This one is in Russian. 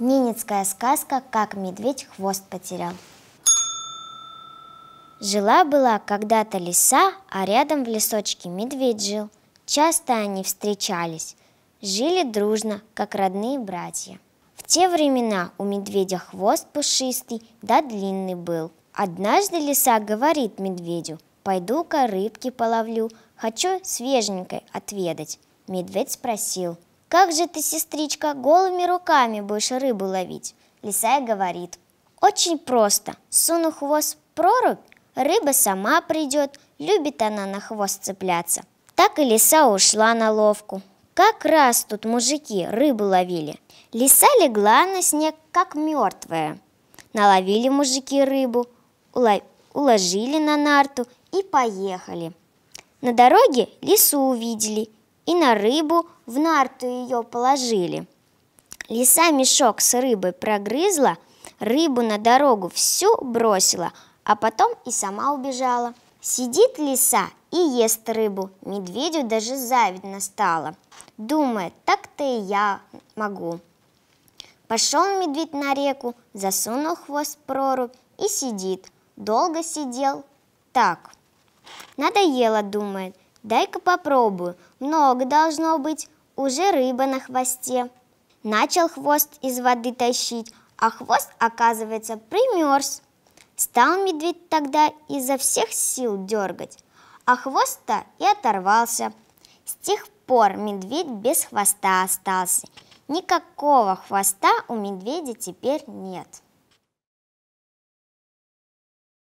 Ненецкая сказка «Как медведь хвост потерял». Жила-была когда-то лиса, а рядом в лесочке медведь жил. Часто они встречались, жили дружно, как родные братья. В те времена у медведя хвост пушистый да длинный был. Однажды лиса говорит медведю, «Пойду-ка рыбки половлю, хочу свеженькой отведать». Медведь спросил – «Как же ты, сестричка, голыми руками будешь рыбу ловить?» Лисая говорит. «Очень просто. Суну хвост в прорубь, рыба сама придет, любит она на хвост цепляться». Так и лиса ушла на ловку. Как раз тут мужики рыбу ловили. Лиса легла на снег, как мертвая. Наловили мужики рыбу, улов... уложили на нарту и поехали. На дороге лису увидели – и на рыбу в нарту ее положили. Лиса мешок с рыбой прогрызла, рыбу на дорогу всю бросила, а потом и сама убежала. Сидит лиса и ест рыбу, медведю даже завидно стало. Думает, так-то и я могу. Пошел медведь на реку, засунул хвост в прорубь и сидит. Долго сидел так. Надоело, думает, Дай-ка попробую. Много должно быть. Уже рыба на хвосте. Начал хвост из воды тащить, а хвост, оказывается, примерз. Стал медведь тогда изо всех сил дергать, а хвост-то и оторвался. С тех пор медведь без хвоста остался. Никакого хвоста у медведя теперь нет.